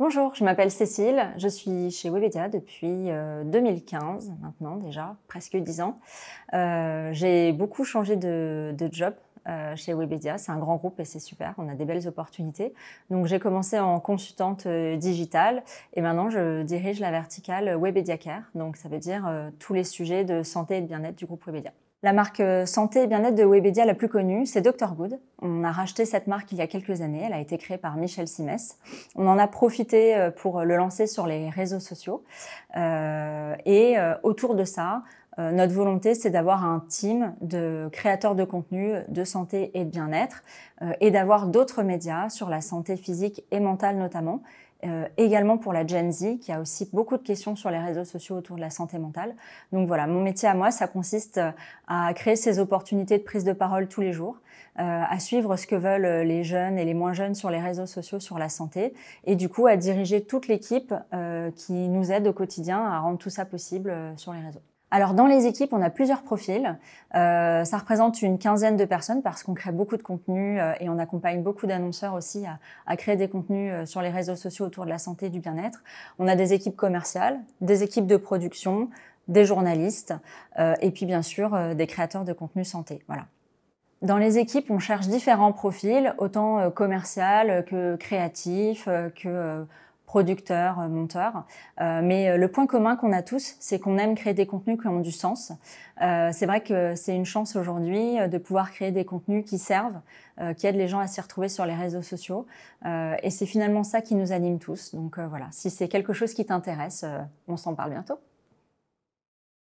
Bonjour, je m'appelle Cécile, je suis chez Webedia depuis 2015 euh, maintenant déjà, presque 10 ans. Euh, j'ai beaucoup changé de, job euh, chez Webedia, c'est un grand groupe et c'est super, on a des belles opportunités. Donc j'ai commencé en consultante digitale et maintenant je dirige la verticale Webedia Care, donc ça veut dire tous les sujets de santé et de bien-être du groupe Webedia. La marque euh, santé et bien-être de Webedia la plus connue, c'est Dr Good. On a racheté cette marque il y a quelques années. Elle a été créée par Michel Simès. On en a profité euh, pour le lancer sur les réseaux sociaux. Euh, et autour de ça, euh, notre volonté, c'est d'avoir un team de créateurs de contenu de santé et de bien-être euh, et d'avoir d'autres médias sur la santé physique et mentale notamment. Euh, également pour la Gen Z, qui a aussi beaucoup de questions sur les réseaux sociaux autour de la santé mentale. Donc voilà, mon métier à moi, ça consiste à créer ces opportunités de prise de parole tous les jours, à suivre ce que veulent les jeunes et les moins jeunes sur les réseaux sociaux sur la santé, et du coup à diriger toute l'équipe qui nous aide au quotidien à rendre tout ça possible sur les réseaux alors dans les équipes, on a plusieurs profils. Euh, ça représente une quinzaine de personnes parce qu'on crée beaucoup de contenu euh, et on accompagne beaucoup d'annonceurs aussi à, créer des contenus euh, sur les réseaux sociaux autour de la santé et du bien-être. On a des équipes commerciales, des équipes de production, des journalistes et puis bien sûr des créateurs de contenu santé. Voilà. Dans les équipes, on cherche différents profils, autant commercial que créatif, que producteurs, euh, monteurs. Euh, mais euh, le point commun qu'on a tous, c'est qu'on aime créer des contenus qui ont du sens. c'est vrai que c'est une chance aujourd'hui de pouvoir créer des contenus qui servent, qui aident les gens à s'y retrouver sur les réseaux sociaux. et c'est finalement ça qui nous anime tous. Donc voilà, si c'est quelque chose qui t'intéresse, on s'en parle bientôt.